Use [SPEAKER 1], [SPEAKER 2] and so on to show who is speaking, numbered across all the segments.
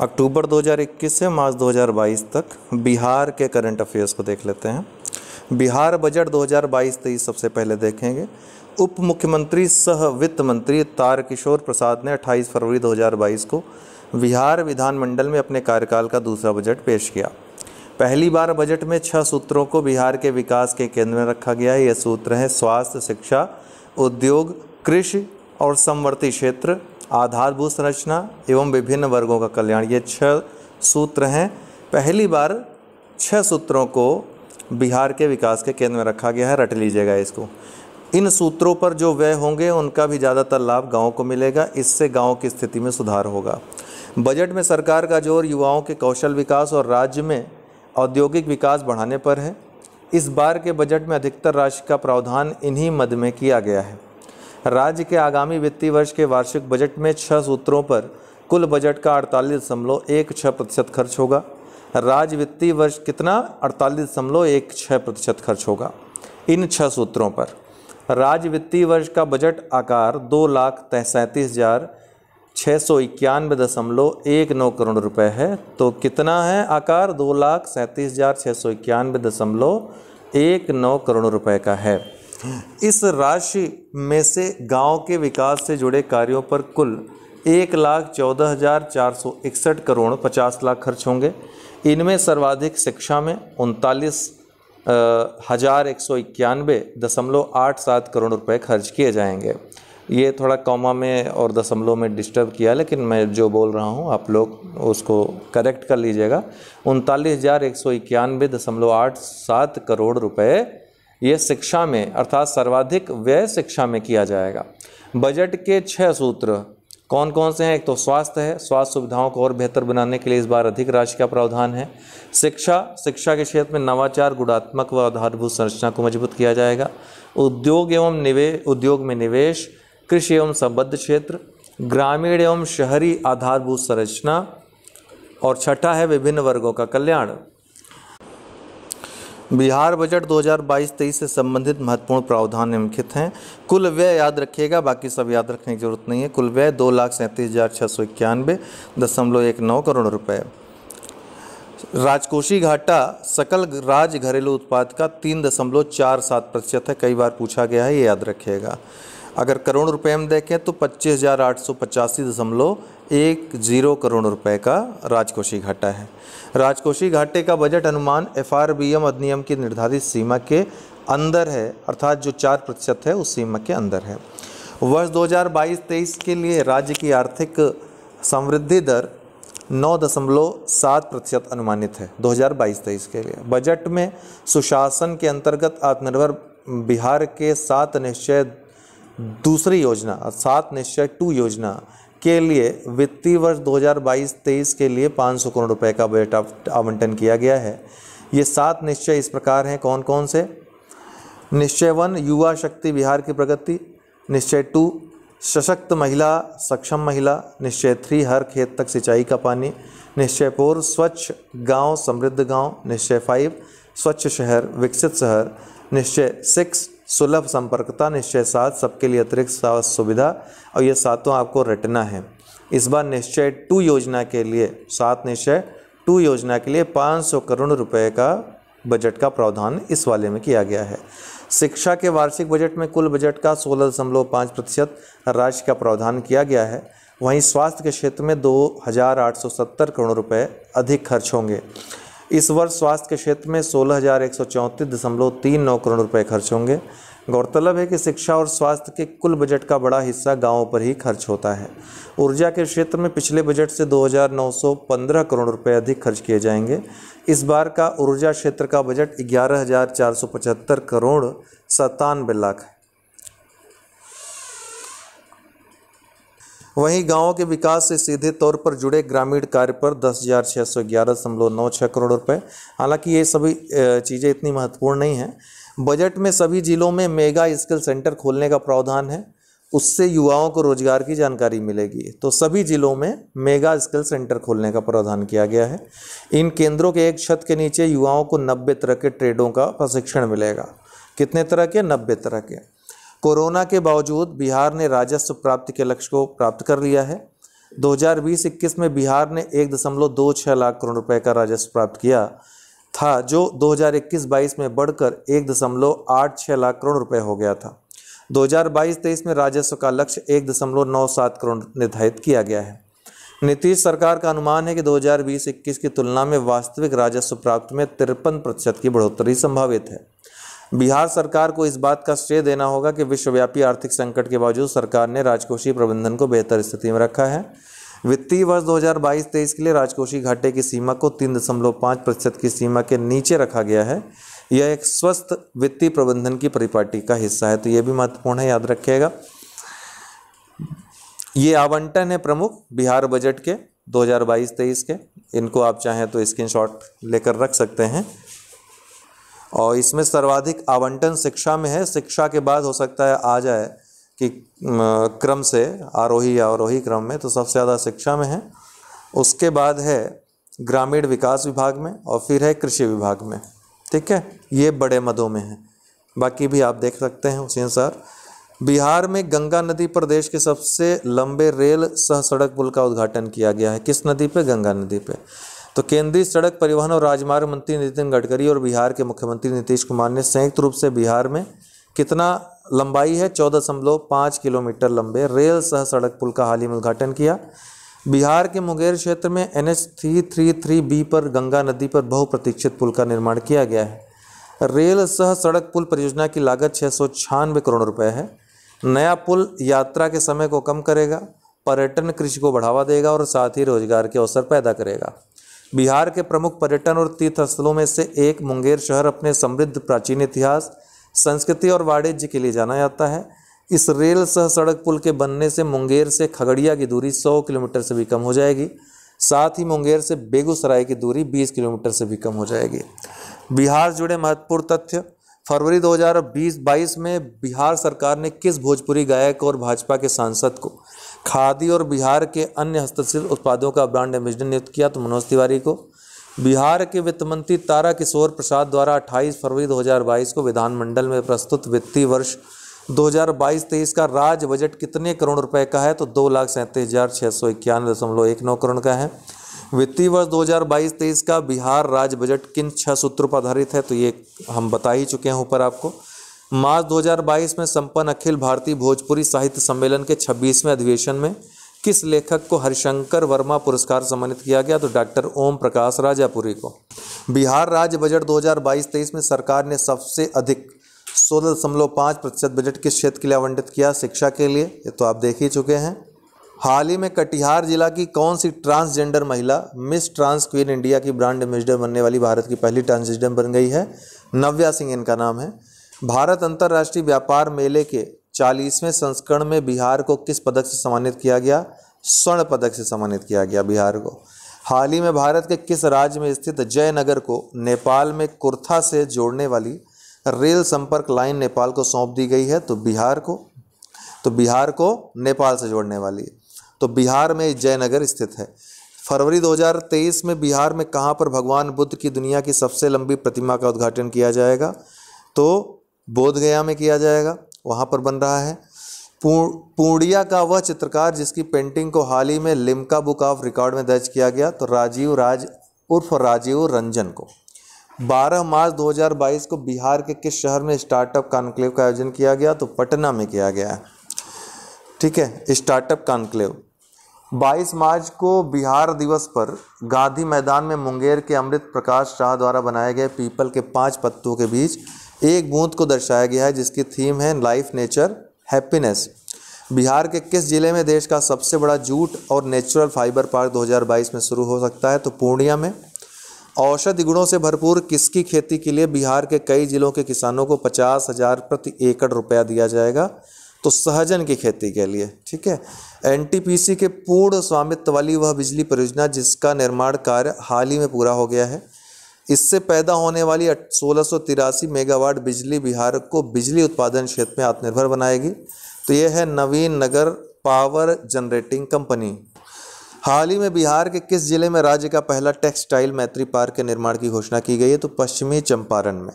[SPEAKER 1] अक्टूबर 2021 से मार्च 2022 तक बिहार के करंट अफेयर्स को देख लेते हैं बिहार बजट 2022 तेईस सबसे पहले देखेंगे उप मुख्यमंत्री सह वित्त मंत्री तारकिशोर प्रसाद ने 28 फरवरी 2022 को बिहार विधानमंडल में अपने कार्यकाल का दूसरा बजट पेश किया पहली बार बजट में छह सूत्रों को बिहार के विकास के केंद्र में रखा गया है ये सूत्र हैं स्वास्थ्य शिक्षा उद्योग कृषि और समवर्ती क्षेत्र आधारभूत संरचना एवं विभिन्न वर्गों का कल्याण ये छह सूत्र हैं पहली बार छह सूत्रों को बिहार के विकास के केंद्र में रखा गया है रट लीजिएगा इसको इन सूत्रों पर जो व्यय होंगे उनका भी ज़्यादातर लाभ गाँव को मिलेगा इससे गाँव की स्थिति में सुधार होगा बजट में सरकार का जोर युवाओं के कौशल विकास और राज्य में औद्योगिक विकास बढ़ाने पर है इस बार के बजट में अधिकतर राशि का प्रावधान इन्हीं मद में किया गया है राज्य के आगामी वित्तीय वर्ष के वार्षिक बजट में छह सूत्रों पर कुल बजट का अड़तालीस दशमलव एक छः प्रतिशत खर्च होगा राज्य वित्तीय वर्ष कितना अड़तालीस दशमलव एक छः प्रतिशत खर्च होगा इन छह सूत्रों पर राज्य वित्तीय वर्ष का बजट आकार दो लाख सैंतीस हज़ार छः सौ इक्यानवे दशमलव एक नौ करोड़ रुपए है तो कितना है आकार दो लाख सैंतीस हज़ार छः सौ इक्यानवे दशमलव एक नौ करोड़ रुपए का है इस राशि में से गांव के विकास से जुड़े कार्यों पर कुल एक लाख चौदह हज़ार चार सौ इकसठ करोड़ पचास लाख खर्च होंगे इनमें सर्वाधिक शिक्षा में उनतालीस हज़ार एक सौ इक्यानवे दशमलव आठ सात करोड़ रुपए खर्च किए जाएंगे ये थोड़ा कॉमा में और दशमलव में डिस्टर्ब किया लेकिन मैं जो बोल रहा हूँ आप लोग उसको करेक्ट कर लीजिएगा उनतालीस हज़ार एक सौ इक्यानवे दशमलव आठ सात करोड़ रुपए ये शिक्षा में अर्थात सर्वाधिक व्यय शिक्षा में किया जाएगा बजट के छः सूत्र कौन कौन से हैं एक तो स्वास्थ्य है स्वास्थ्य सुविधाओं को और बेहतर बनाने के लिए इस बार अधिक राशि का प्रावधान है शिक्षा शिक्षा के क्षेत्र में नवाचार गुणात्मक व आधारभूत संरचना को मजबूत किया जाएगा उद्योग एवं निवे उद्योग में निवेश कृषि एवं संबद्ध क्षेत्र ग्रामीण एवं शहरी आधारभूत संरचना और छठा है विभिन्न वर्गों का कल्याण बिहार बजट 2022-23 से संबंधित महत्वपूर्ण प्रावधान निम्नलिखित हैं कुल व्यय याद रखिएगा बाकी सब याद रखने की जरूरत नहीं है कुल व्यय दो लाख सैंतीस हज़ार छः सौ इक्यानवे दशमलव एक नौ करोड़ रुपये राजकोषीय घाटा सकल राज्य घरेलू उत्पाद का तीन दशमलव चार सात प्रतिशत है कई बार पूछा गया है ये याद रखिएगा अगर करोड़ रुपए हम देखें तो पच्चीस हज़ार आठ सौ पचासी दशमलव एक जीरो करोड़ रुपए का राजकोषीय घाटा है राजकोषीय घाटे का बजट अनुमान एफ अधिनियम की निर्धारित सीमा के अंदर है अर्थात जो चार प्रतिशत है उस सीमा के अंदर है वर्ष 2022-23 के लिए राज्य की आर्थिक समृद्धि दर नौ दशमलव सात प्रतिशत अनुमानित है 2022-23 के लिए बजट में सुशासन के अंतर्गत आत्मनिर्भर बिहार के सात निश्चय दूसरी योजना सात निश्चय टू योजना के लिए वित्तीय वर्ष 2022-23 के लिए 500 करोड़ रुपए का बजट आवंटन किया गया है ये सात निश्चय इस प्रकार हैं कौन कौन से निश्चय वन युवा शक्ति बिहार की प्रगति निश्चय टू सशक्त महिला सक्षम महिला निश्चय थ्री हर खेत तक सिंचाई का पानी निश्चय फोर स्वच्छ गांव समृद्ध गांव निश्चय फाइव स्वच्छ शहर विकसित शहर निश्चय सिक्स सुलभ संपर्कता निश्चय सात सबके लिए अतिरिक्त सुविधा और ये सातों आपको रटना है इस बार निश्चय टू योजना के लिए सात निश्चय टू योजना के लिए 500 करोड़ रुपए का बजट का प्रावधान इस वाले में किया गया है शिक्षा के वार्षिक बजट में कुल बजट का सोलह दशमलव पाँच प्रतिशत राशि का प्रावधान किया गया है वहीं स्वास्थ्य के क्षेत्र में दो हज़ार आठ सौ सत्तर करोड़ रुपए अधिक खर्च होंगे इस वर्ष स्वास्थ्य के क्षेत्र में सोलह हज़ार एक सौ चौंतीस दशमलव तीन नौ करोड़ रुपये खर्च होंगे गौरतलब है कि शिक्षा और स्वास्थ्य के कुल बजट का बड़ा हिस्सा गांवों पर ही खर्च होता है ऊर्जा के क्षेत्र में पिछले बजट से 2,915 करोड़ रुपए अधिक खर्च किए जाएंगे इस बार का ऊर्जा क्षेत्र का बजट ग्यारह करोड़ सत्तानवे लाख है वहीं गांवों के विकास से सीधे तौर पर जुड़े ग्रामीण कार्य पर दस हज़ार छः सौ ग्यारह दशमलव नौ छः करोड़ रुपए हालांकि ये सभी चीज़ें इतनी महत्वपूर्ण नहीं हैं बजट में सभी जिलों में मेगा स्किल सेंटर खोलने का प्रावधान है उससे युवाओं को रोजगार की जानकारी मिलेगी तो सभी जिलों में मेगा स्किल सेंटर खोलने का प्रावधान किया गया है इन केंद्रों के एक छत के नीचे युवाओं को नब्बे तरह के ट्रेडों का प्रशिक्षण मिलेगा कितने तरह के नब्बे तरह के कोरोना के बावजूद बिहार ने राजस्व प्राप्ति के लक्ष्य को प्राप्त कर लिया है 2020-21 में बिहार ने एक दशमलव दो छः लाख करोड़ रुपए का राजस्व प्राप्त किया था जो 2021-22 में बढ़कर एक दशमलव आठ छः लाख करोड़ रुपए हो गया था 2022-23 में राजस्व का लक्ष्य एक दशमलव नौ सात करोड़ निर्धारित किया गया है नीतीश सरकार का अनुमान है कि 2020-21 की तुलना में वास्तविक राजस्व प्राप्त में तिरपन प्रतिशत की बढ़ोतरी संभावित है बिहार सरकार को इस बात का श्रेय देना होगा कि विश्वव्यापी आर्थिक संकट के बावजूद सरकार ने राजकोषीय प्रबंधन को बेहतर स्थिति में रखा है वित्तीय वर्ष 2022-23 के लिए राजकोषीय घाटे की सीमा को 3.5 प्रतिशत की सीमा के नीचे रखा गया है यह एक स्वस्थ वित्तीय प्रबंधन की परिपाटी का हिस्सा है तो यह भी महत्वपूर्ण है याद रखिएगा ये आवंटन है प्रमुख बिहार बजट के 2022-23 के इनको आप चाहें तो स्क्रीनशॉट लेकर रख सकते हैं और इसमें सर्वाधिक आवंटन शिक्षा में है शिक्षा के बाद हो सकता है आ जाए कि क्रम से आरोही आरोही क्रम में तो सबसे ज़्यादा शिक्षा में है उसके बाद है ग्रामीण विकास विभाग में और फिर है कृषि विभाग में ठीक है ये बड़े मदों में है बाकी भी आप देख सकते हैं उसी अनुसार बिहार में गंगा नदी पर देश के सबसे लंबे रेल सह सड़क पुल का उद्घाटन किया गया है किस नदी पे गंगा नदी पे तो केंद्रीय सड़क परिवहन और राजमार्ग मंत्री नितिन गडकरी और बिहार के मुख्यमंत्री नीतीश कुमार ने संयुक्त रूप से बिहार में कितना लंबाई है चौदह दशमलव पाँच किलोमीटर लंबे रेल सह सड़क पुल का हाल ही में उद्घाटन किया बिहार के मुंगेर क्षेत्र में N H three three three B पर गंगा नदी पर बहुप्रतीक्षित पुल का निर्माण किया गया है रेल सह सड़क पुल परियोजना की लागत छः सौ छियानवे करोड़ रुपए है नया पुल यात्रा के समय को कम करेगा पर्यटन कृषि को बढ़ावा देगा और साथ ही रोजगार के अवसर पैदा करेगा बिहार के प्रमुख पर्यटन और तीर्थ स्थलों में से एक मुंगेर शहर अपने समृद्ध प्राचीन इतिहास संस्कृति और वाणिज्य के लिए जाना जाता है इस रेल सह सड़क पुल के बनने से मुंगेर से खगड़िया की दूरी 100 किलोमीटर से भी कम हो जाएगी साथ ही मुंगेर से बेगूसराय की दूरी 20 किलोमीटर से भी कम हो जाएगी बिहार जुड़े महत्वपूर्ण तथ्य फरवरी 2020-22 में बिहार सरकार ने किस भोजपुरी गायक और भाजपा के सांसद को खादी और बिहार के अन्य हस्तशिल्प उत्पादों का ब्रांड एम्बेसडर नियुक्त किया तो मनोज तिवारी को बिहार के वित्त मंत्री तारा किशोर प्रसाद द्वारा 28 फरवरी 2022 को विधानमंडल में प्रस्तुत वित्तीय वर्ष 2022-23 का राज्य बजट कितने करोड़ रुपए का है तो दो लाख सैंतीस हज़ार छः सौ इक्यानवे दशमलव एक नौ करोड़ का है वित्तीय वर्ष 2022-23 का बिहार राज्य बजट किन छह सूत्रों पर आधारित है तो ये हम बता ही चुके हैं ऊपर आपको मार्च 2022 में संपन्न अखिल भारतीय भोजपुरी साहित्य सम्मेलन के 26वें अधिवेशन में किस लेखक को हरिशंकर वर्मा पुरस्कार सम्मानित किया गया तो डॉक्टर ओम प्रकाश राजापुरी को बिहार राज्य बजट 2022-23 में सरकार ने सबसे अधिक सोलह दशमलव पाँच प्रतिशत बजट किस क्षेत्र के लिए आवंटित किया शिक्षा के लिए ये तो आप देख ही चुके हैं हाल ही में कटिहार जिला की कौन सी ट्रांसजेंडर महिला मिस ट्रांस क्वीन इंडिया की ब्रांड एम्बेसडर बनने वाली भारत की पहली ट्रांसजेंडर बन गई है नव्या सिंह इनका नाम है भारत अंतर्राष्ट्रीय व्यापार मेले के चालीसवें संस्करण में बिहार को किस पदक से सम्मानित किया गया स्वर्ण पदक से सम्मानित किया गया बिहार को हाल ही में भारत के किस राज्य में स्थित जयनगर को नेपाल में कुर्था से जोड़ने वाली रेल संपर्क लाइन नेपाल को सौंप दी गई है तो बिहार को तो बिहार को नेपाल से जोड़ने वाली है तो बिहार में जयनगर स्थित है फरवरी 2023 में बिहार में कहाँ पर भगवान बुद्ध की दुनिया की सबसे लंबी प्रतिमा का उद्घाटन किया जाएगा तो बोधगया में किया जाएगा वहाँ पर बन रहा है पूर्णिया का वह चित्रकार जिसकी पेंटिंग को हाल ही में लिम्का बुक ऑफ रिकॉर्ड में दर्ज किया गया तो राजीव राज उर्फ राजीव रंजन को 12 मार्च 2022 को बिहार के किस शहर में स्टार्टअप कॉन्क्लेव का आयोजन किया गया तो पटना में किया गया है ठीक है स्टार्टअप कॉन्क्लेव 22 मार्च को बिहार दिवस पर गांधी मैदान में मुंगेर के अमृत प्रकाश शाह द्वारा बनाए गए पीपल के पांच पत्तों के बीच एक बूंद को दर्शाया गया है जिसकी थीम है लाइफ नेचर हैप्पीनेस बिहार के किस जिले में देश का सबसे बड़ा जूट और नेचुरल फाइबर पार्क 2022 में शुरू हो सकता है तो पूर्णिया में औषधि गुणों से भरपूर किसकी खेती के लिए बिहार के कई जिलों के किसानों को पचास हज़ार प्रति एकड़ रुपया दिया जाएगा तो सहजन की खेती के लिए ठीक है एनटीपीसी के पूर्ण स्वामित्व वाली वह बिजली परियोजना जिसका निर्माण कार्य हाल ही में पूरा हो गया है इससे पैदा होने वाली सोलह मेगावाट बिजली बिहार को बिजली उत्पादन क्षेत्र में आत्मनिर्भर बनाएगी तो यह है Navin Nagar power generating company हाल ही में बिहार के किस जिले में राज्य का पहला टेक्सटाइल मैत्री पार्क के निर्माण की घोषणा की गई है तो पश्चिमी चंपारण में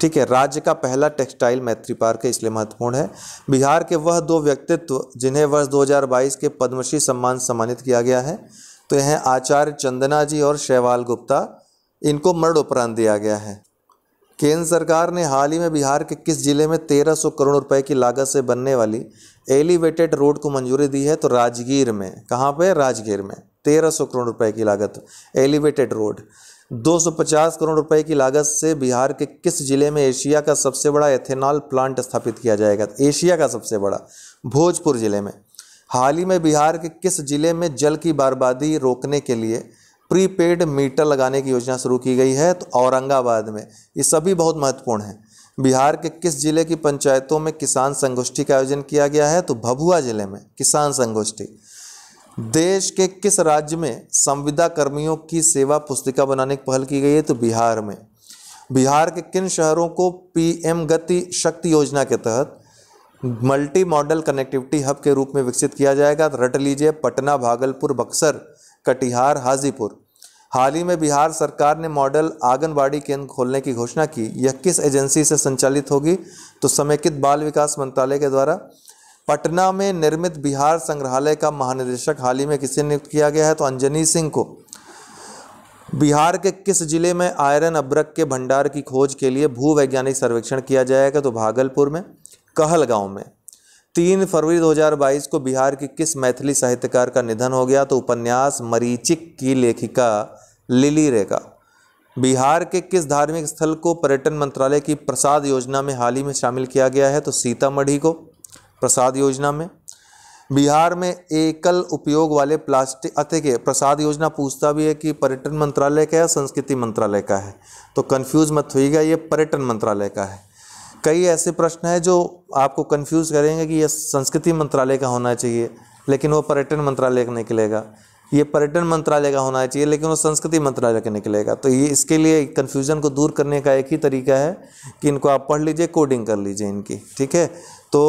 [SPEAKER 1] ठीक है राज्य का पहला टेक्सटाइल मैत्री पार्क है इसलिए महत्वपूर्ण है बिहार के वह दो व्यक्तित्व जिन्हें वर्ष 2022 के पद्मश्री सम्मान सम्मानित किया गया है तो यह हैं आचार्य चंदना जी और शैवाल गुप्ता इनको मर्ड उपरांत दिया गया है केंद्र सरकार ने हाल ही में बिहार के किस जिले में 1300 करोड़ रुपए की लागत से बनने वाली एलिवेटेड रोड को मंजूरी दी है तो राजगीर में कहाँ पे राजगीर में 1300 करोड़ रुपए की लागत एलिवेटेड रोड 250 करोड़ रुपए की लागत से बिहार के किस जिले में एशिया का सबसे बड़ा एथेनॉल प्लांट स्थापित किया जाएगा एशिया का सबसे बड़ा भोजपुर जिले में हाल ही में बिहार के किस जिले में जल की बर्बादी रोकने के लिए प्रीपेड मीटर लगाने की योजना शुरू की गई है तो औरंगाबाद में ये सभी बहुत महत्वपूर्ण हैं बिहार के किस जिले की पंचायतों में किसान संगोष्ठी का आयोजन किया गया है तो भभुआ जिले में किसान संगोष्ठी देश के किस राज्य में संविदा कर्मियों की सेवा पुस्तिका बनाने की पहल की गई है तो बिहार में बिहार के किन शहरों को पीएम गति शक्ति योजना के तहत मल्टी मॉडल कनेक्टिविटी हब के रूप में विकसित किया जाएगा तो रट लीजिए पटना भागलपुर बक्सर कटिहार हाजीपुर हाल ही में बिहार सरकार ने मॉडल आंगनबाड़ी केंद्र खोलने की घोषणा की यह किस एजेंसी से संचालित होगी तो समेकित बाल विकास मंत्रालय के द्वारा पटना में निर्मित बिहार संग्रहालय का महानिदेशक हाल ही में किसे नियुक्त किया गया है तो अंजनी सिंह को बिहार के किस जिले में आयरन अब्रक के भंडार की खोज के लिए भूवैज्ञानिक सर्वेक्षण किया जाएगा तो भागलपुर में कहलगांव में तीन फरवरी 2022 को बिहार की किस मैथिली साहित्यकार का निधन हो गया तो उपन्यास मरीचिक की लेखिका लिली रेखा बिहार के किस धार्मिक स्थल को पर्यटन मंत्रालय की प्रसाद योजना में हाल ही में शामिल किया गया है तो सीतामढ़ी को प्रसाद योजना में बिहार में एकल उपयोग वाले प्लास्टिक अतः के प्रसाद योजना पूछता भी है कि पर्यटन मंत्रालय का या संस्कृति मंत्रालय का है तो कन्फ्यूज मत होइएगा ये पर्यटन मंत्रालय का है कई ऐसे प्रश्न हैं जो आपको कंफ्यूज करेंगे कि यह संस्कृति मंत्रालय का होना चाहिए लेकिन वो पर्यटन मंत्रालय का निकलेगा ये पर्यटन मंत्रालय का होना चाहिए लेकिन वो संस्कृति मंत्रालय का निकलेगा तो ये इसके लिए कन्फ्यूज़न को दूर करने का एक ही तरीका है कि इनको आप पढ़ लीजिए कोडिंग कर लीजिए इनकी ठीक है तो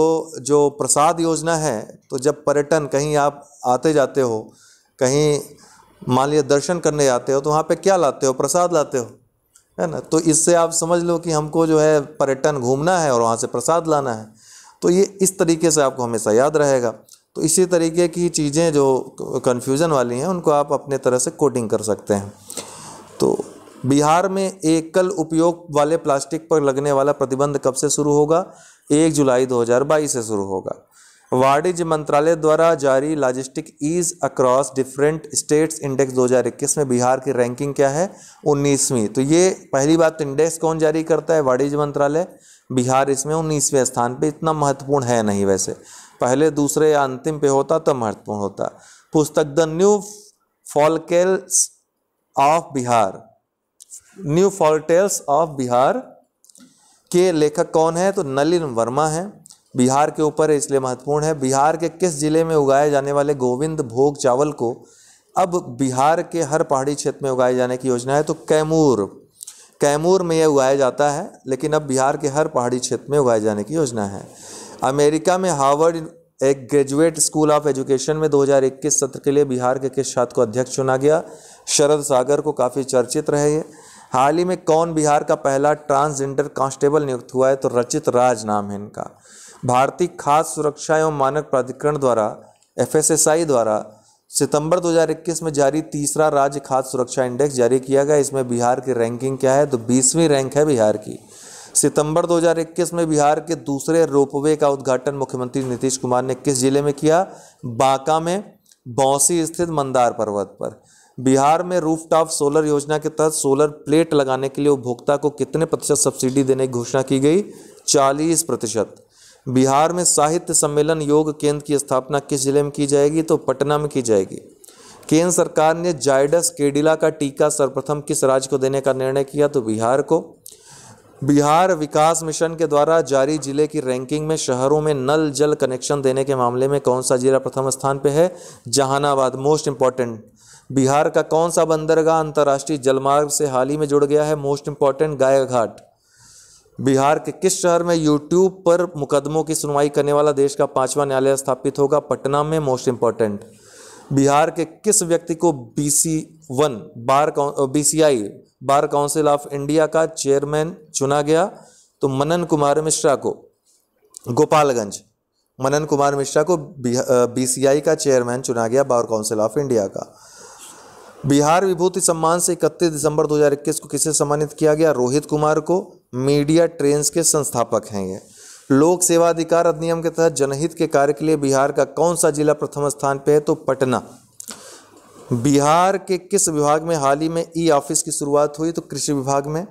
[SPEAKER 1] जो प्रसाद योजना है तो जब पर्यटन कहीं आप आते जाते हो कहीं मान लिया दर्शन करने जाते हो तो वहाँ पे क्या लाते हो प्रसाद लाते हो है ना तो इससे आप समझ लो कि हमको जो है पर्यटन घूमना है और वहाँ से प्रसाद लाना है तो ये इस तरीके से आपको हमेशा याद रहेगा तो इसी तरीके की चीज़ें जो कन्फ्यूज़न वाली हैं उनको आप अपने तरह से कोटिंग कर सकते हैं तो बिहार में एकल उपयोग वाले प्लास्टिक पर लगने वाला प्रतिबंध कब से शुरू होगा एक जुलाई 2022 से शुरू होगा वाणिज्य मंत्रालय द्वारा जारी logistic ease across different states index 2021 में बिहार की रैंकिंग क्या है उन्नीसवीं तो ये पहली बात तो इंडेक्स कौन जारी करता है वाणिज्य मंत्रालय बिहार इसमें उन्नीसवें स्थान पे इतना महत्वपूर्ण है नहीं वैसे पहले दूसरे या अंतिम पे होता तो महत्वपूर्ण होता पुस्तक the new folktales of Bihar new folktales of Bihar के लेखक कौन है तो नलिन वर्मा है बिहार के ऊपर है इसलिए महत्वपूर्ण है बिहार के किस जिले में उगाए जाने वाले गोविंद भोग चावल को अब बिहार के हर पहाड़ी क्षेत्र में उगाए जाने की योजना है तो कैमूर कैमूर में यह उगाया जाता है लेकिन अब बिहार के हर पहाड़ी क्षेत्र में उगाए जाने की योजना है अमेरिका में हार्वर्ड एक ग्रेजुएट स्कूल ऑफ एजुकेशन में 2021 सत्र के लिए बिहार के किस छात्र को अध्यक्ष चुना गया शरद सागर को काफ़ी चर्चित रहे ये हाल ही में कौन बिहार का पहला ट्रांसजेंडर कांस्टेबल नियुक्त हुआ है तो रचित राज नाम है इनका भारतीय खाद्य सुरक्षा एवं मानक प्राधिकरण द्वारा एफ द्वारा सितंबर 2021 में जारी तीसरा राज्य खाद्य सुरक्षा इंडेक्स जारी किया गया इसमें बिहार की रैंकिंग क्या है तो बीसवीं रैंक है बिहार की सितंबर 2021 में बिहार के दूसरे रोपवे का उद्घाटन मुख्यमंत्री नीतीश कुमार ने किस जिले में किया बांका में बौसी स्थित मंदार पर्वत पर बिहार में रूफटॉप सोलर योजना के तहत सोलर प्लेट लगाने के लिए उपभोक्ता को कितने प्रतिशत सब्सिडी देने की घोषणा की गई चालीस प्रतिशत बिहार में साहित्य सम्मेलन योग केंद्र की स्थापना किस जिले में की जाएगी तो पटना में की जाएगी केंद्र सरकार ने जायडस केडिला का टीका सर्वप्रथम किस राज्य को देने का निर्णय किया तो बिहार को बिहार विकास मिशन के द्वारा जारी जिले की रैंकिंग में शहरों में नल जल कनेक्शन देने के मामले में कौन सा जिला प्रथम स्थान पर है जहानाबाद मोस्ट इम्पॉर्टेंट बिहार का कौन सा बंदरगाह अंतर्राष्ट्रीय जलमार्ग से हाल ही में जुड़ गया है मोस्ट इम्पॉर्टेंट गायघाट बिहार के किस शहर में यूट्यूब पर मुकदमों की सुनवाई करने वाला देश का पांचवा न्यायालय स्थापित होगा पटना में मोस्ट इंपॉर्टेंट बिहार के किस व्यक्ति को B C one bar B C I bar council of India का चेयरमैन चुना गया तो मनन कुमार मिश्रा को गोपालगंज मनन कुमार मिश्रा को बी सी आई का चेयरमैन चुना गया बार काउंसिल ऑफ इंडिया का बिहार विभूति सम्मान से इकतीस दिसंबर 2021 को किसे सम्मानित किया गया रोहित कुमार को मीडिया ट्रेन्स के संस्थापक हैं ये लोक सेवा अधिकार अधिनियम के तहत जनहित के कार्य के लिए बिहार का कौन सा जिला प्रथम स्थान पर है तो पटना बिहार के किस विभाग में हाल ही में ई ऑफिस की शुरुआत हुई तो कृषि विभाग में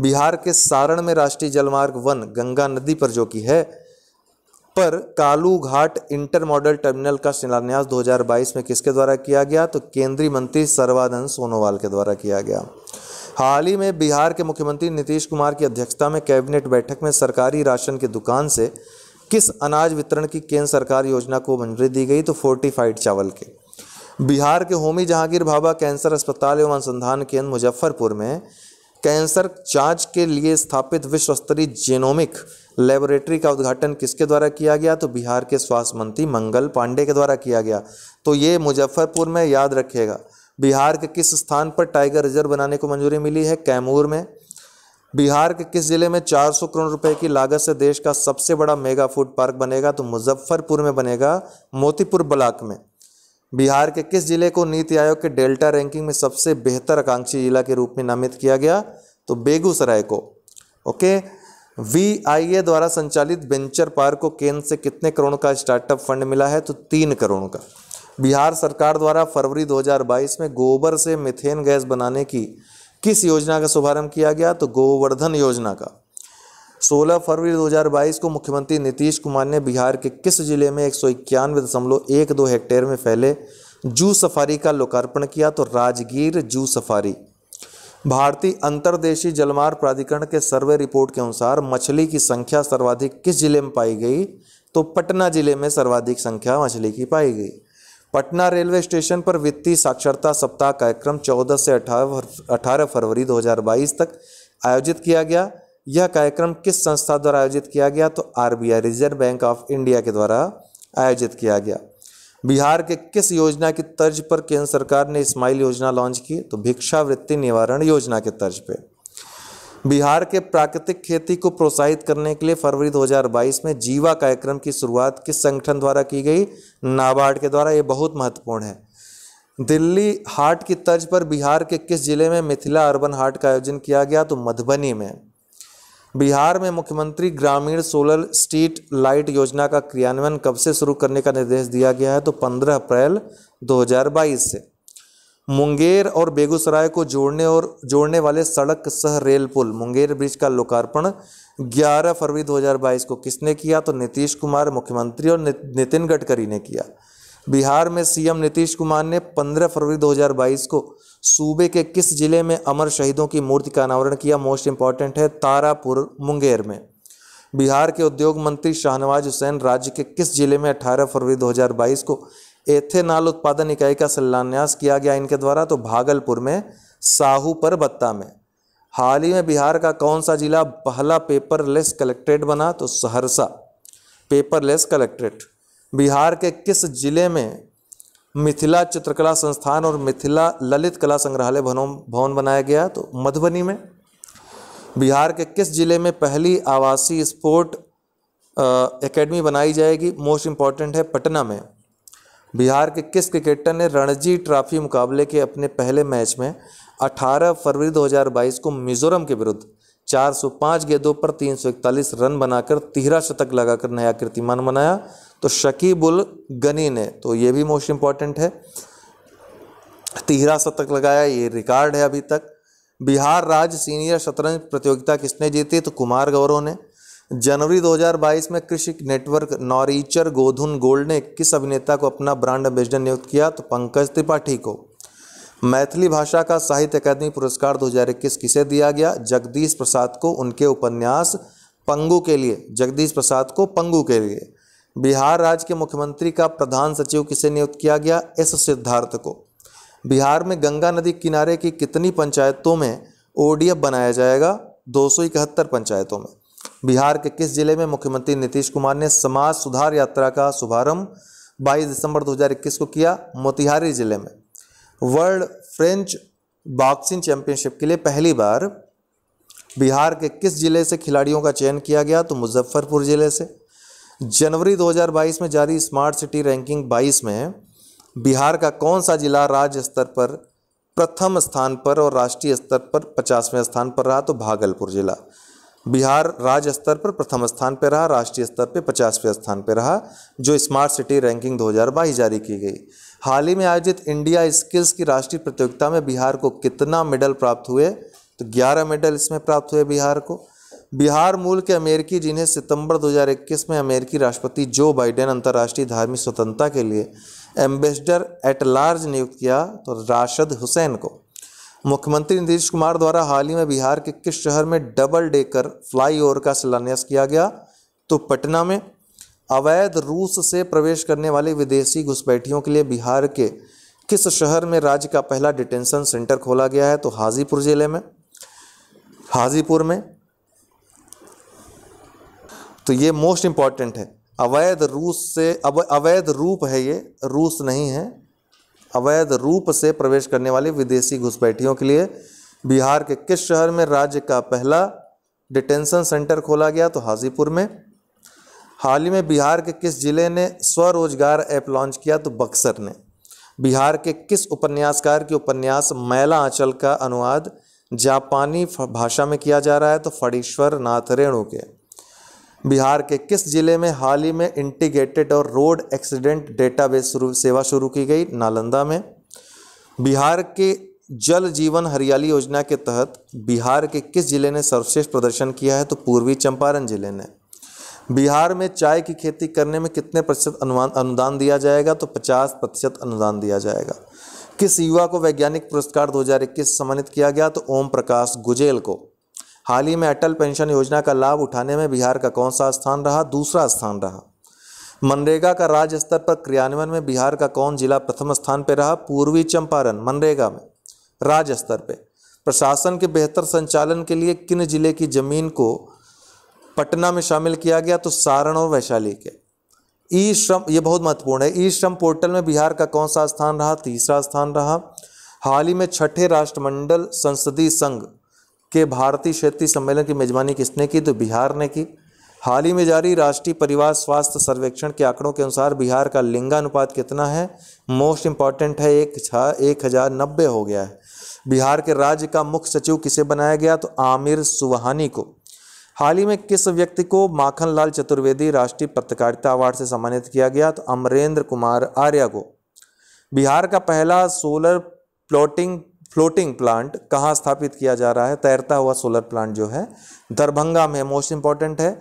[SPEAKER 1] बिहार के सारण में राष्ट्रीय जलमार्ग वन गंगा नदी पर जो की है पर Kalu Ghat intermodal terminal का शिलान्यास 2022 में किसके द्वारा किया गया तो केंद्रीय मंत्री सर्वानंद सोनोवाल के द्वारा किया गया हाल ही में बिहार के मुख्यमंत्री नीतीश कुमार की अध्यक्षता में कैबिनेट बैठक में सरकारी राशन की दुकान से किस अनाज वितरण की केंद्र सरकार योजना को मंजूरी दी गई तो फोर्टिफाइड चावल के बिहार के होमी जहांगीर भाभा कैंसर अस्पताल एवं अनुसंधान केंद्र मुजफ्फरपुर में कैंसर जांच के लिए स्थापित विश्व स्तरीय जेनोमिक लेबोरेटरी का उद्घाटन किसके द्वारा किया गया तो बिहार के स्वास्थ्य मंत्री मंगल पांडे के द्वारा किया गया तो ये मुजफ्फरपुर में याद रखिएगा बिहार के किस स्थान पर टाइगर रिजर्व बनाने को मंजूरी मिली है कैमूर में बिहार के किस ज़िले में 400 करोड़ रुपए की लागत से देश का सबसे बड़ा मेगा फूड पार्क बनेगा तो मुजफ्फरपुर में बनेगा मोतीपुर ब्लॉक में बिहार के किस जिले को नीति आयोग के डेल्टा रैंकिंग में सबसे बेहतर आकांक्षी जिला के रूप में नामित किया गया तो बेगूसराय को ओके वी आई ए द्वारा संचालित वेंचर पार्क को केंद्र से कितने करोड़ का स्टार्टअप फंड मिला है तो तीन करोड़ का बिहार सरकार द्वारा फरवरी 2022 में गोबर से मिथेन गैस बनाने की किस योजना का शुभारंभ किया गया तो गोवर्धन योजना का 16 फरवरी 2022 को मुख्यमंत्री नीतीश कुमार ने बिहार के किस जिले में एक सौ इक्यानवे दशमलव एक दो हेक्टेयर में फैले जू सफारी का लोकार्पण किया तो राजगीर जू सफारी भारतीय अंतर्देशीय जलमार्ग प्राधिकरण के सर्वे रिपोर्ट के अनुसार मछली की संख्या सर्वाधिक किस जिले में पाई गई तो पटना जिले में सर्वाधिक संख्या मछली की पाई गई पटना रेलवे स्टेशन पर वित्तीय साक्षरता सप्ताह कार्यक्रम 14 से 18 फरवरी 2022 तक आयोजित किया गया यह कार्यक्रम किस संस्था द्वारा आयोजित किया गया तो RBI reserve bank of India के द्वारा आयोजित किया गया बिहार के किस योजना की तर्ज पर केंद्र सरकार ने स्माइल योजना लॉन्च की तो भिक्षावृत्ति निवारण योजना के तर्ज पर बिहार के प्राकृतिक खेती को प्रोत्साहित करने के लिए फरवरी 2022 में जीवा कार्यक्रम की शुरुआत किस संगठन द्वारा की गई नाबार्ड के द्वारा ये बहुत महत्वपूर्ण है दिल्ली हाट की तर्ज पर बिहार के किस जिले में मिथिला अर्बन हाट का आयोजन किया गया तो मधुबनी में बिहार में मुख्यमंत्री ग्रामीण सोलर स्ट्रीट लाइट योजना का क्रियान्वयन कब से शुरू करने का निर्देश दिया गया है तो 15 अप्रैल 2022 से मुंगेर और बेगूसराय को जोड़ने और जोड़ने वाले सड़क सह रेल पुल मुंगेर ब्रिज का लोकार्पण 11 फरवरी 2022 को किसने किया तो नीतीश कुमार मुख्यमंत्री और नितिन गडकरी ने किया बिहार में सीएम नीतीश कुमार ने 15 फरवरी 2022 को सूबे के किस जिले में अमर शहीदों की मूर्ति का अनावरण किया मोस्ट इंपॉर्टेंट है तारापुर मुंगेर में बिहार के उद्योग मंत्री शाहनवाज हुसैन राज्य के किस जिले में 18 फरवरी 2022 को एथेनॉल उत्पादन इकाई का शिलान्यास किया गया इनके द्वारा तो भागलपुर में साहू पर बत्ता में हाल ही में बिहार का कौन सा जिला पहला पेपरलेस कलेक्ट्रेट बना तो सहरसा पेपरलेस कलेक्ट्रेट बिहार के किस जिले में मिथिला चित्रकला संस्थान और मिथिला ललित कला संग्रहालय भवन बनाया गया तो मधुबनी में बिहार के किस जिले में पहली आवासीय स्पोर्ट एकेडमी बनाई जाएगी मोस्ट इम्पॉर्टेंट है पटना में बिहार के किस क्रिकेटर ने रणजी ट्रॉफी मुकाबले के अपने पहले मैच में 18 फरवरी 2022 को मिजोरम के विरुद्ध 405 गेंदों पर 341 रन बनाकर तिहरा शतक लगाकर नया कीर्तिमान बनाया तो शकीबुल गनी ने तो ये भी मोस्ट इम्पॉर्टेंट है तिहरा शतक लगाया ये रिकॉर्ड है अभी तक बिहार राज्य सीनियर शतरंज प्रतियोगिता किसने जीती तो कुमार गौरव ने जनवरी 2022 में कृषि नेटवर्क नॉरीचर गोधुन गोल्ड ने किस अभिनेता को अपना ब्रांड एम्बेसडर नियुक्त किया तो पंकज त्रिपाठी को मैथिली भाषा का साहित्य अकादमी पुरस्कार 2021 किसे दिया गया जगदीश प्रसाद को उनके उपन्यास पंगू के लिए जगदीश प्रसाद को पंगू के लिए बिहार राज्य के मुख्यमंत्री का प्रधान सचिव किसे नियुक्त किया गया एस सिद्धार्थ को बिहार में गंगा नदी किनारे की कितनी पंचायतों में ओडीएफ बनाया जाएगा दो पंचायतों में बिहार के किस जिले में मुख्यमंत्री नीतीश कुमार ने समाज सुधार यात्रा का शुभारंभ 22 दिसंबर 2021 को किया मोतिहारी जिले में वर्ल्ड फ्रेंच बॉक्सिंग चैंपियनशिप के लिए पहली बार बिहार के किस जिले से खिलाड़ियों का चयन किया गया तो मुजफ्फरपुर जिले से जनवरी 2022 में जारी स्मार्ट सिटी रैंकिंग 22 में बिहार का कौन सा जिला राज्य स्तर पर प्रथम स्थान पर और राष्ट्रीय स्तर पर पचासवें स्थान पर रहा तो भागलपुर जिला बिहार राज्य स्तर पर प्रथम स्थान पर रहा राष्ट्रीय स्तर पर पचासवें स्थान पर रहा जो स्मार्ट सिटी रैंकिंग 2022 जारी की गई हाल ही में आयोजित इंडिया स्किल्स की राष्ट्रीय प्रतियोगिता में बिहार को कितना मेडल प्राप्त हुए तो 11 मेडल इसमें प्राप्त हुए बिहार को बिहार मूल के अमेरिकी जिन्हें सितंबर 2021 में अमेरिकी राष्ट्रपति जो बाइडेन अंतर्राष्ट्रीय धार्मिक स्वतंत्रता के लिए एम्बेसडर एट लार्ज नियुक्त किया तो राशद हुसैन को मुख्यमंत्री नीतीश कुमार द्वारा हाल ही में बिहार के किस शहर में डबल डेकर फ्लाईओवर का शिलान्यास किया गया तो पटना में अवैध रूस से प्रवेश करने वाले विदेशी घुसपैठियों के लिए बिहार के किस शहर में राज्य का पहला डिटेंशन सेंटर खोला गया है तो हाजीपुर जिले में हाजीपुर में तो ये मोस्ट इम्पॉर्टेंट है अवैध रूस से अवैध रूप है ये रूस नहीं है अवैध रूप से प्रवेश करने वाले विदेशी घुसपैठियों के लिए बिहार के किस शहर में राज्य का पहला डिटेंशन सेंटर खोला गया तो हाजीपुर में हाल ही में बिहार के किस जिले ने स्वरोजगार ऐप लॉन्च किया तो बक्सर ने बिहार के किस उपन्यासकार के उपन्यास मैला आंचल का अनुवाद जापानी भाषा में किया जा रहा है तो फड़ीश्वर नाथ रेणु के बिहार के किस जिले में हाल ही में इंटीग्रेटेड और रोड एक्सीडेंट डेटाबेस सेवा शुरू की गई नालंदा में बिहार के जल जीवन हरियाली योजना के तहत बिहार के किस जिले ने सर्वश्रेष्ठ प्रदर्शन किया है तो पूर्वी चंपारण जिले ने बिहार में चाय की खेती करने में कितने प्रतिशत अनुदान दिया जाएगा तो 50 प्रतिशत अनुदान दिया जाएगा किस युवा को वैज्ञानिक पुरस्कार 2021 सम्मानित किया गया तो ओम प्रकाश गुजेल को हाल ही में अटल पेंशन योजना का लाभ उठाने में बिहार का कौन सा स्थान रहा दूसरा स्थान रहा मनरेगा का राज्य स्तर पर क्रियान्वयन में बिहार का कौन जिला प्रथम स्थान पर रहा पूर्वी चंपारण मनरेगा में राज्य स्तर पर प्रशासन के बेहतर संचालन के लिए किन जिले की जमीन को पटना में शामिल किया गया तो सारण और वैशाली के ई श्रम ये बहुत महत्वपूर्ण है ई श्रम पोर्टल में बिहार का कौन सा स्थान रहा तीसरा स्थान रहा हाल ही में छठे राष्ट्रमंडल संसदीय संघ के भारतीय क्षेत्रीय सम्मेलन की मेजबानी किसने की तो बिहार ने की हाल ही में जारी राष्ट्रीय परिवार स्वास्थ्य सर्वेक्षण के आंकड़ों के अनुसार बिहार का लिंगानुपात कितना है मोस्ट इम्पॉर्टेंट है एक छा एक हज़ार नब्बे हो गया है बिहार के राज्य का मुख्य सचिव किसे बनाया गया तो आमिर सुबहानी को हाल ही में किस व्यक्ति को माखन लाल चतुर्वेदी राष्ट्रीय पत्रकारिता अवार्ड से सम्मानित किया गया तो अमरेंद्र कुमार आर्या को बिहार का पहला सोलर प्लॉटिंग फ्लोटिंग प्लांट कहाँ स्थापित किया जा रहा है तैरता हुआ सोलर प्लांट जो है दरभंगा में मोस्ट इम्पॉर्टेंट है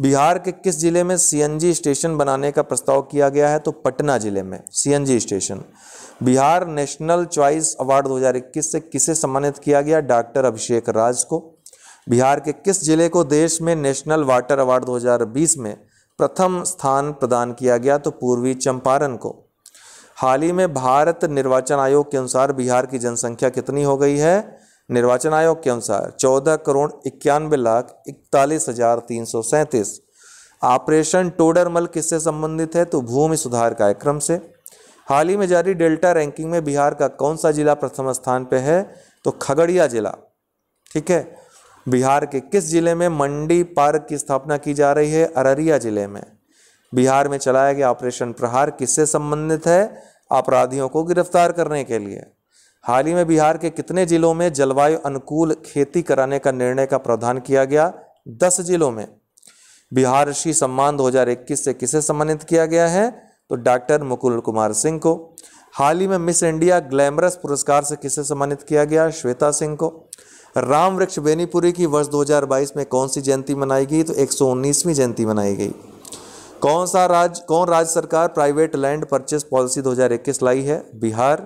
[SPEAKER 1] बिहार के किस जिले में सीएनजी स्टेशन बनाने का प्रस्ताव किया गया है तो पटना जिले में CNG station Bihar national choice award 2021 से किसे सम्मानित किया गया डॉक्टर अभिषेक राज को बिहार के किस जिले को देश में नेशनल वाटर अवार्ड 2020 में प्रथम स्थान प्रदान किया गया तो पूर्वी चंपारण को हाल ही में भारत निर्वाचन आयोग के अनुसार बिहार की जनसंख्या कितनी हो गई है निर्वाचन आयोग के अनुसार चौदह करोड़ इक्यानवे लाख इकतालीस हजार तीन सौ सैंतीस ऑपरेशन टोडरमल किससे संबंधित है तो भूमि सुधार कार्यक्रम से हाल ही में जारी डेल्टा रैंकिंग में बिहार का कौन सा जिला प्रथम स्थान पर है तो खगड़िया जिला ठीक है बिहार के किस जिले में मंडी पार्क की स्थापना की जा रही है अररिया जिले में बिहार में चलाया गया ऑपरेशन प्रहार किससे संबंधित है अपराधियों को गिरफ्तार करने के लिए हाल ही में बिहार के कितने जिलों में जलवायु अनुकूल खेती कराने का निर्णय का प्रावधान किया गया दस जिलों में बिहार ऋषि सम्मान 2021 से किसे सम्मानित किया गया है तो डॉक्टर मुकुल कुमार सिंह को हाल ही में मिस इंडिया ग्लैमरस पुरस्कार से किसे सम्मानित किया गया श्वेता सिंह को राम वृक्ष बेनीपुरी की वर्ष 2022 में कौन सी जयंती मनाई गई तो 119वीं जयंती मनाई गई कौन सा राज्य कौन राज्य सरकार प्राइवेट लैंड परचेस पॉलिसी 2021 लाई है बिहार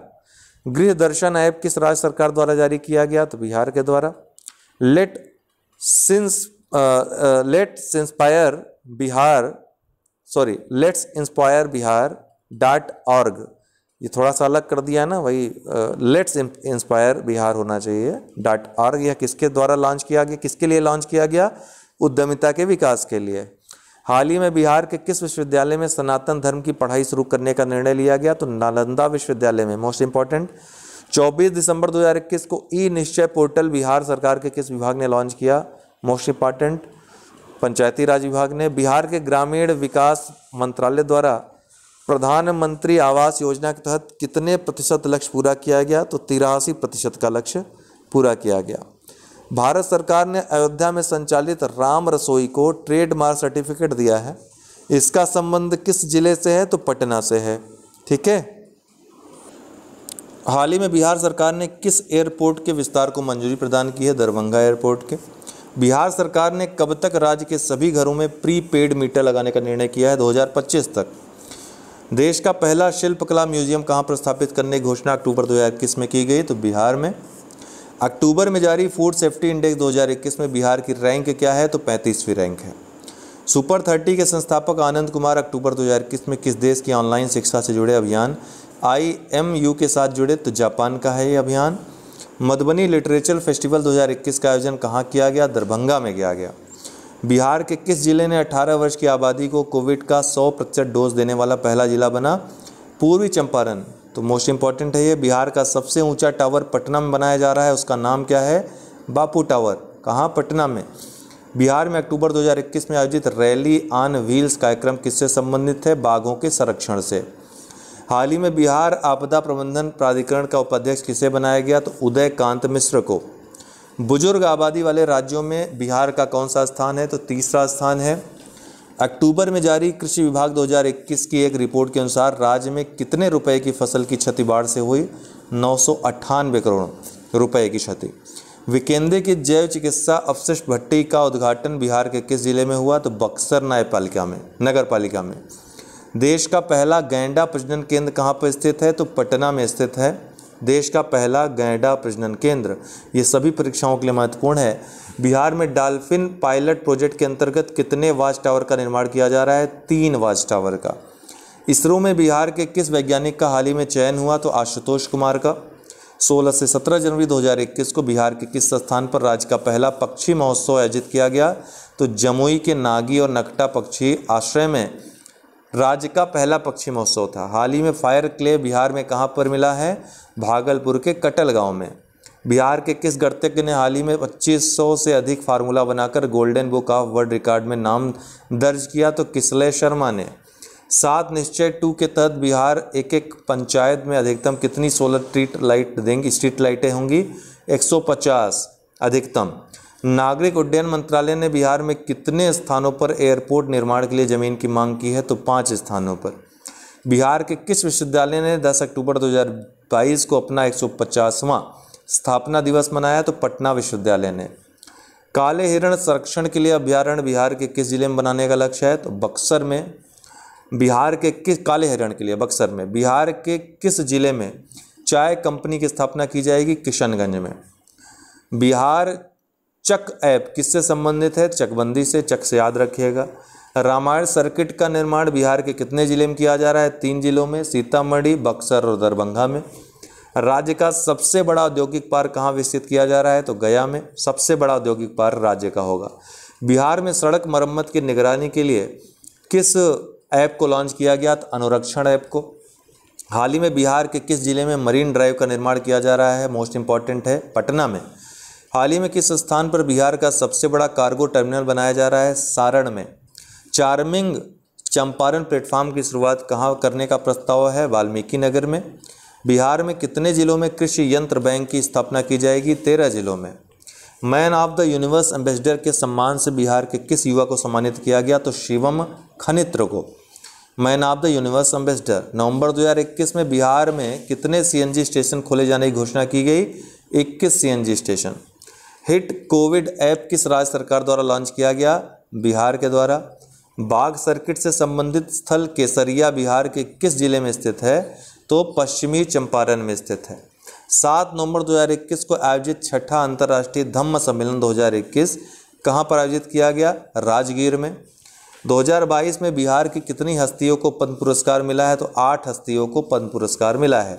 [SPEAKER 1] गृह दर्शन ऐप किस राज्य सरकार द्वारा जारी किया गया तो बिहार के द्वारा let since let inspire Bihar sorry let's inspire Bihar dot org ये थोड़ा सा अलग कर दिया ना वही लेट्स uh, इंस्पायर बिहार होना चाहिए डॉट ऑर्ग यह किसके द्वारा लॉन्च किया गया किसके लिए लॉन्च किया गया उद्यमिता के विकास के लिए हाल ही में बिहार के किस विश्वविद्यालय में सनातन धर्म की पढ़ाई शुरू करने का निर्णय लिया गया तो नालंदा विश्वविद्यालय में मोस्ट इंपॉर्टेंट 24 दिसंबर 2021 को ई निश्चय पोर्टल बिहार सरकार के किस विभाग ने लॉन्च किया मोस्ट इंपॉर्टेंट पंचायती राज विभाग ने बिहार के ग्रामीण विकास मंत्रालय द्वारा प्रधानमंत्री आवास योजना के तहत कितने प्रतिशत लक्ष्य पूरा किया गया तो तिरासी प्रतिशत का लक्ष्य पूरा किया गया भारत सरकार ने अयोध्या में संचालित राम रसोई को ट्रेडमार्क सर्टिफिकेट दिया है इसका संबंध किस जिले से है तो पटना से है ठीक है हाल ही में बिहार सरकार ने किस एयरपोर्ट के विस्तार को मंजूरी प्रदान की है दरभंगा एयरपोर्ट के बिहार सरकार ने कब तक राज्य के सभी घरों में प्री पेड मीटर लगाने का निर्णय किया है 2025 तक देश का पहला शिल्पकला म्यूजियम कहाँ पर स्थापित करने की घोषणा अक्टूबर 2021 में की गई तो बिहार में अक्टूबर में जारी फूड सेफ्टी इंडेक्स 2021 में बिहार की रैंक क्या है तो पैंतीसवीं रैंक है सुपर थर्टी के संस्थापक आनंद कुमार अक्टूबर 2021 में किस देश की ऑनलाइन शिक्षा से जुड़े अभियान यू के साथ जुड़े तो जापान का है ये अभियान मधुबनी लिटरेचर फेस्टिवल 2021 का आयोजन कहाँ किया गया दरभंगा में किया गया बिहार के किस जिले ने 18 वर्ष की आबादी को कोविड का 100 प्रतिशत डोज देने वाला पहला जिला बना पूर्वी चंपारण तो मोस्ट इम्पॉर्टेंट है ये बिहार का सबसे ऊंचा टावर पटना में बनाया जा रहा है उसका नाम क्या है बापू टावर कहाँ पटना में बिहार में अक्टूबर 2021 में आयोजित रैली ऑन व्हील्स कार्यक्रम किससे संबंधित है बाघों के संरक्षण से हाल ही में बिहार आपदा प्रबंधन प्राधिकरण का उपाध्यक्ष किसे बनाया गया तो उदय कांत मिश्र को बुजुर्ग आबादी वाले राज्यों में बिहार का कौन सा स्थान है तो तीसरा स्थान है अक्टूबर में जारी कृषि विभाग 2021 की एक रिपोर्ट के अनुसार राज्य में कितने रुपए की फसल की क्षति बाढ़ से हुई नौ करोड़ रुपए की क्षति विकेंद्र की जैव चिकित्सा अवशिष्ट भट्टी का उद्घाटन बिहार के किस जिले में हुआ तो बक्सर न्यायपालिका में नगर पालिका में देश का पहला गैंडा प्रजनन केंद्र कहाँ पर स्थित है तो पटना में स्थित है देश का पहला गैंडा प्रजनन केंद्र ये सभी परीक्षाओं के लिए महत्वपूर्ण है बिहार में डाल्फिन पायलट प्रोजेक्ट के अंतर्गत कितने वाच टावर का निर्माण किया जा रहा है तीन वाच टावर का इसरो में बिहार के किस वैज्ञानिक का हाल ही में चयन हुआ तो आशुतोष कुमार का 16 से 17 जनवरी 2021 को बिहार के किस स्थान पर राज्य का पहला पक्षी महोत्सव आयोजित किया गया तो जमुई के नागी और नकटा पक्षी आश्रय में राज्य का पहला पक्षी महोत्सव था हाल ही में फायर क्ले बिहार में कहाँ पर मिला है भागलपुर के कटल गांव में बिहार के किस गणतज्ञ ने हाल ही में 2500 से अधिक फार्मूला बनाकर golden book of world record में नाम दर्ज किया तो किसले शर्मा ने सात निश्चय टू के तहत बिहार एक एक पंचायत में अधिकतम कितनी सोलर स्ट्रीट लाइट देंगी स्ट्रीट लाइटें होंगी 150 अधिकतम नागरिक उड्डयन मंत्रालय ने बिहार में कितने स्थानों पर एयरपोर्ट निर्माण के लिए ज़मीन की मांग की है तो पाँच स्थानों पर बिहार के किस विश्वविद्यालय ने 10 अक्टूबर 2022 को अपना 150वां स्थापना दिवस मनाया तो पटना विश्वविद्यालय ने काले हिरण संरक्षण के लिए अभ्यारण्य बिहार के किस जिले में बनाने का लक्ष्य है तो बक्सर में बिहार के किस काले हिरण के लिए बक्सर में बिहार के किस जिले में चाय कंपनी की स्थापना की जाएगी किशनगंज में बिहार चक ऐप किससे संबंधित है चकबंदी से चक से याद रखिएगा रामायण सर्किट का निर्माण बिहार के कितने जिले में किया जा रहा है तीन जिलों में सीतामढ़ी बक्सर और दरभंगा में राज्य का सबसे बड़ा औद्योगिक पार्क कहाँ विकसित किया जा रहा है तो गया में सबसे बड़ा औद्योगिक पार्क राज्य का होगा बिहार में सड़क मरम्मत की निगरानी के लिए किस ऐप को लॉन्च किया गया तो अनुरक्षण ऐप को हाल ही में बिहार के किस जिले में मरीन ड्राइव का निर्माण किया जा रहा है मोस्ट इम्पॉर्टेंट है पटना में हाल ही में किस स्थान पर बिहार का सबसे बड़ा कार्गो टर्मिनल बनाया जा रहा है सारण में चार्मिंग चंपारण प्लेटफार्म की शुरुआत कहाँ करने का प्रस्ताव है वाल्मीकि नगर में बिहार में कितने जिलों में कृषि यंत्र बैंक की स्थापना की जाएगी तेरह जिलों में man of the universe ambassador के सम्मान से बिहार के किस युवा को सम्मानित किया गया तो शिवम खनित्र को man of the universe ambassador नवंबर 2021 में बिहार में कितने सीएनजी स्टेशन खोले जाने की घोषणा की गई 21 CNG station hit covid app किस राज्य सरकार द्वारा लॉन्च किया गया बिहार के द्वारा बाघ सर्किट से संबंधित स्थल केसरिया बिहार के किस जिले में स्थित है तो पश्चिमी चंपारण में स्थित है सात नवंबर 2021 को आयोजित छठा अंतर्राष्ट्रीय धम्म सम्मेलन 2021 कहाँ पर आयोजित किया गया राजगीर में 2022 में बिहार की कितनी हस्तियों को पद्म पुरस्कार मिला है तो आठ हस्तियों को पद्म पुरस्कार मिला है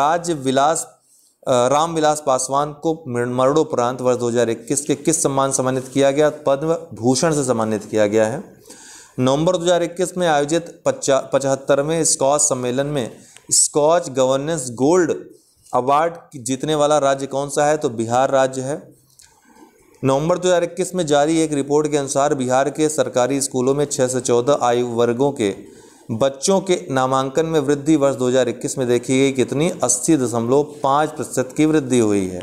[SPEAKER 1] राज्य विलास रामविलास पासवान को मरणोपरांत वर्ष इक्कीस के किस सम्मान सम्मानित किया गया पद्म भूषण से सम्मानित किया गया है नवंबर 2021 में आयोजित पचहत्तरवें स्कॉच सम्मेलन में स्कॉच गवर्नेंस गोल्ड अवार्ड जीतने वाला राज्य कौन सा है तो बिहार राज्य है नवंबर 2021 में जारी एक रिपोर्ट के अनुसार बिहार के सरकारी स्कूलों में 6 से 14 आयु वर्गों के बच्चों के नामांकन में वृद्धि वर्ष 2021 में देखी गई कितनी अस्सी दशमलव पाँच प्रतिशत की वृद्धि हुई है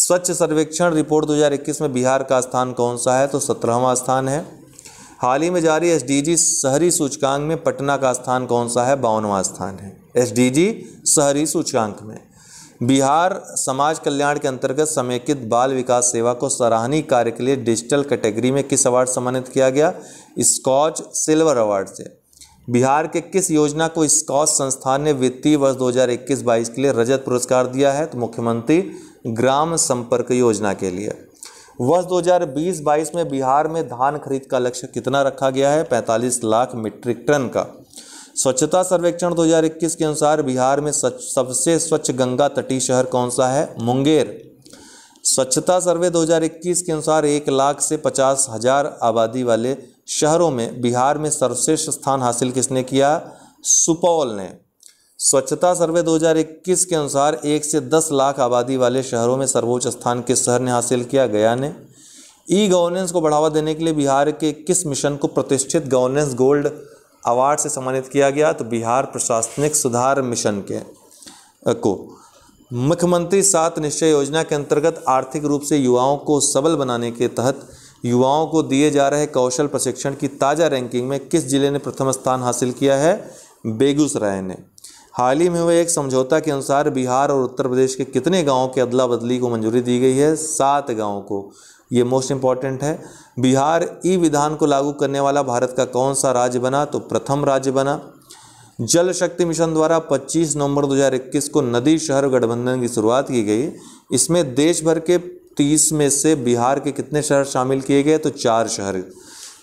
[SPEAKER 1] स्वच्छ सर्वेक्षण रिपोर्ट 2021 में बिहार का स्थान कौन सा है तो सत्रहवा स्थान है हाल ही में जारी एसडीजी शहरी सूचकांक में पटना का स्थान कौन सा है बावनवा स्थान है एसडीजी शहरी सूचकांक में बिहार समाज कल्याण के अंतर्गत समेकित बाल विकास सेवा को सराहनीय कार्य के लिए डिजिटल कैटेगरी में किस अवार्ड सम्मानित किया गया स्कॉच सिल्वर अवार्ड से बिहार के किस योजना को स्कॉच संस्थान ने वित्तीय वर्ष 2021-22 के लिए रजत पुरस्कार दिया है तो मुख्यमंत्री ग्राम संपर्क योजना के लिए वर्ष 2020-22 में बिहार में धान खरीद का लक्ष्य कितना रखा गया है 45 लाख मीट्रिक टन का स्वच्छता सर्वेक्षण 2021 के अनुसार बिहार में सबसे स्वच्छ गंगा तटीय शहर कौन सा है मुंगेर स्वच्छता सर्वे 2021 के अनुसार एक लाख से पचास हजार आबादी वाले शहरों में बिहार में सर्वश्रेष्ठ स्थान हासिल किसने किया सुपौल ने स्वच्छता सर्वे 2021 के अनुसार एक से दस लाख आबादी वाले शहरों में सर्वोच्च स्थान किस शहर ने हासिल किया गया ने ई गवर्नेंस को बढ़ावा देने के लिए बिहार के किस मिशन को प्रतिष्ठित गवर्नेंस गोल्ड अवार्ड से सम्मानित किया गया तो बिहार प्रशासनिक सुधार मिशन के को मुख्यमंत्री सात निश्चय योजना के अंतर्गत आर्थिक रूप से युवाओं को सबल बनाने के तहत युवाओं को दिए जा रहे कौशल प्रशिक्षण की ताज़ा रैंकिंग में किस जिले ने प्रथम स्थान हासिल किया है बेगूसराय ने हाल ही में हुए एक समझौता के अनुसार बिहार और उत्तर प्रदेश के कितने गांवों के अदला बदली को मंजूरी दी गई है सात गांवों को ये मोस्ट इम्पॉर्टेंट है बिहार ई विधान को लागू करने वाला भारत का कौन सा राज्य बना तो प्रथम राज्य बना जल शक्ति मिशन द्वारा 25 नवंबर 2021 को नदी शहर गठबंधन की शुरुआत की गई इसमें देश भर के तीस में से बिहार के कितने शहर शामिल किए गए तो चार शहर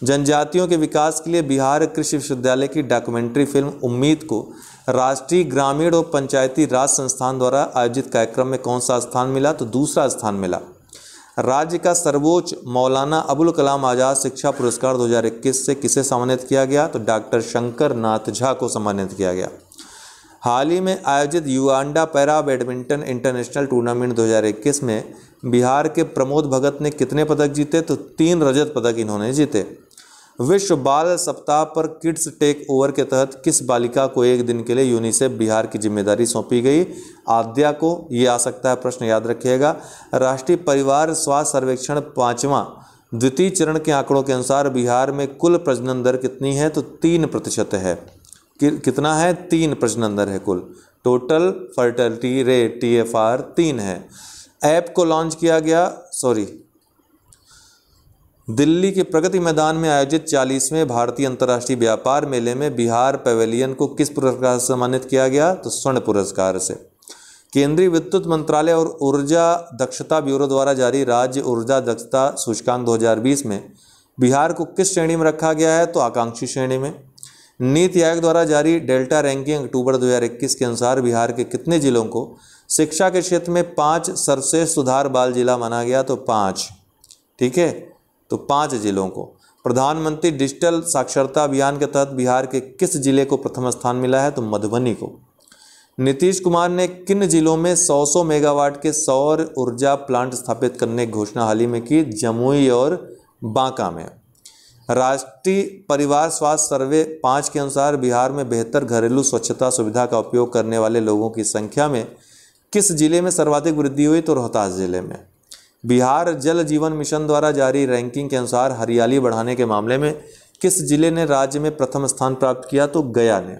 [SPEAKER 1] जनजातियों के विकास के लिए बिहार कृषि विश्वविद्यालय की डॉक्यूमेंट्री फिल्म उम्मीद को राष्ट्रीय ग्रामीण और पंचायती राज संस्थान द्वारा आयोजित कार्यक्रम में कौन सा स्थान मिला तो दूसरा स्थान मिला राज्य का सर्वोच्च मौलाना अबुल कलाम आज़ाद शिक्षा पुरस्कार 2021 से किसे सम्मानित किया गया तो डॉक्टर शंकर नाथ झा को सम्मानित किया गया हाल ही में आयोजित Uganda para badminton international tournament 2021 में बिहार के प्रमोद भगत ने कितने पदक जीते तो तीन रजत पदक इन्होंने जीते विश्व बाल सप्ताह पर किड्स टेक ओवर के तहत किस बालिका को एक दिन के लिए यूनिसेफ बिहार की जिम्मेदारी सौंपी गई आद्या को ये आ सकता है प्रश्न याद रखिएगा राष्ट्रीय परिवार स्वास्थ्य सर्वेक्षण पाँचवा द्वितीय चरण के आंकड़ों के अनुसार बिहार में कुल प्रजनन दर कितनी है तो तीन प्रतिशत है कि, कितना है तीन प्रजनन दर है कुल total fertility rate T F R तीन है ऐप को लॉन्च किया गया सॉरी दिल्ली के प्रगति मैदान में आयोजित चालीसवें भारतीय अंतर्राष्ट्रीय व्यापार मेले में बिहार पवेलियन को किस पुरस्कार से सम्मानित किया गया तो स्वर्ण पुरस्कार से केंद्रीय विद्युत मंत्रालय और ऊर्जा दक्षता ब्यूरो द्वारा जारी राज्य ऊर्जा दक्षता सूचकांक 2020 में बिहार को किस श्रेणी में रखा गया है तो आकांक्षी श्रेणी में नीति आयोग द्वारा जारी डेल्टा रैंकिंग अक्टूबर दो के अनुसार बिहार के कितने जिलों को शिक्षा के क्षेत्र में पांच सर्वश्रेष्ठ सुधार बाल जिला माना गया तो पांच ठीक है तो पांच जिलों को प्रधानमंत्री डिजिटल साक्षरता अभियान के तहत बिहार के किस जिले को प्रथम स्थान मिला है तो मधुबनी को नीतीश कुमार ने किन जिलों में 100 सौ मेगावाट के सौर ऊर्जा प्लांट स्थापित करने की घोषणा हाल ही में की जमुई और बांका में राष्ट्रीय परिवार स्वास्थ्य सर्वे पाँच के अनुसार बिहार में बेहतर घरेलू स्वच्छता सुविधा का उपयोग करने वाले लोगों की संख्या में किस जिले में सर्वाधिक वृद्धि हुई तो रोहतास जिले में बिहार जल जीवन मिशन द्वारा जारी रैंकिंग के अनुसार हरियाली बढ़ाने के मामले में किस जिले ने राज्य में प्रथम स्थान प्राप्त किया तो गया ने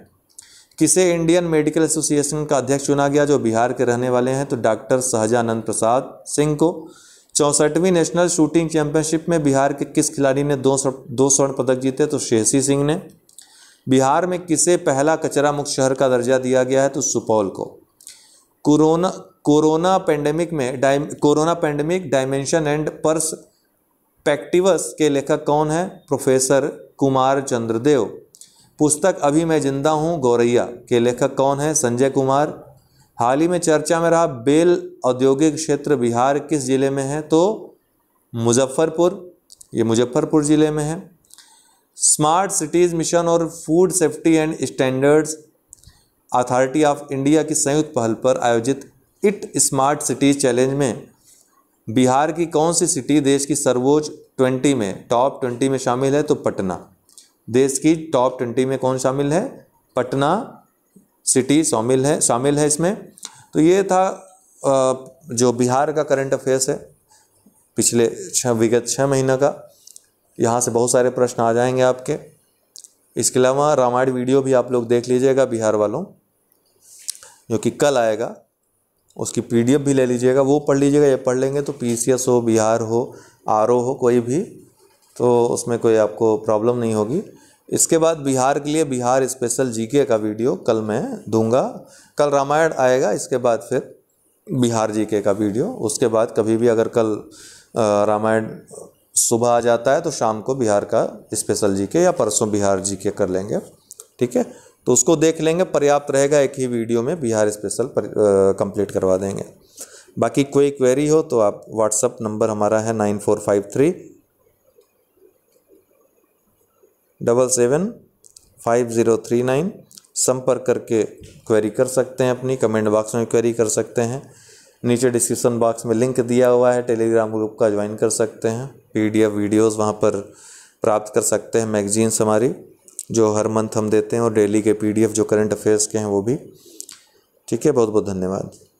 [SPEAKER 1] किसे इंडियन मेडिकल एसोसिएशन का अध्यक्ष चुना गया जो बिहार के रहने वाले हैं तो डॉक्टर सहजानंद प्रसाद सिंह को चौंसठवीं नेशनल शूटिंग चैंपियनशिप में बिहार के किस खिलाड़ी ने दो दो स्वर्ण पदक जीते तो शेषी सिंह ने बिहार में किसे पहला कचरा मुक्त शहर का दर्जा दिया गया है तो सुपौल को कोरोना कोरोना पेंडेमिक में डाइम corona pandemic dimension and perspectives के लेखक कौन है प्रोफेसर कुमार चंद्रदेव पुस्तक अभी मैं जिंदा हूँ गौरैया के लेखक कौन है संजय कुमार हाल ही में चर्चा में रहा बेल औद्योगिक क्षेत्र बिहार किस जिले में है तो मुजफ्फरपुर ये मुजफ्फरपुर ज़िले में है स्मार्ट सिटीज़ मिशन और food safety and standards authority of India की संयुक्त पहल पर आयोजित इट स्मार्ट सिटी चैलेंज में बिहार की कौन सी सिटी देश की सर्वोच्च ट्वेंटी में टॉप ट्वेंटी में शामिल है तो पटना देश की टॉप ट्वेंटी में कौन शामिल है पटना सिटी शामिल है शामिल है इसमें तो ये था जो बिहार का करंट अफेयर्स है पिछले छः विगत छः महीना का यहाँ से बहुत सारे प्रश्न आ जाएंगे आपके इसके अलावा रामायण वीडियो भी आप लोग देख लीजिएगा बिहार वालों जो कि कल आएगा उसकी पीडीएफ भी ले लीजिएगा वो पढ़ लीजिएगा ये पढ़ लेंगे तो पीसीएस हो बिहार हो आर हो कोई भी तो उसमें कोई आपको प्रॉब्लम नहीं होगी इसके बाद बिहार के लिए बिहार स्पेशल जीके का वीडियो कल मैं दूंगा कल रामायण आएगा इसके बाद फिर बिहार जीके का वीडियो उसके बाद कभी भी अगर कल रामायण सुबह आ जाता है तो शाम को बिहार का स्पेशल जीके या परसों बिहार जीके कर लेंगे ठीक है तो उसको देख लेंगे पर्याप्त रहेगा एक ही वीडियो में बिहार स्पेशल कंप्लीट करवा देंगे बाकी कोई क्वेरी हो तो आप व्हाट्सअप नंबर हमारा है nine four five three double seven five zero three nine संपर्क करके क्वेरी कर सकते हैं अपनी कमेंट बॉक्स में क्वेरी कर सकते हैं नीचे डिस्क्रिप्शन बॉक्स में लिंक दिया हुआ है टेलीग्राम ग्रुप का ज्वाइन कर सकते हैं पीडीएफ वीडियोस वहाँ पर प्राप्त कर सकते हैं मैगजीन्स हमारी जो हर मंथ हम देते हैं और डेली के पीडीएफ जो करंट अफेयर्स के हैं वो भी ठीक है बहुत बहुत धन्यवाद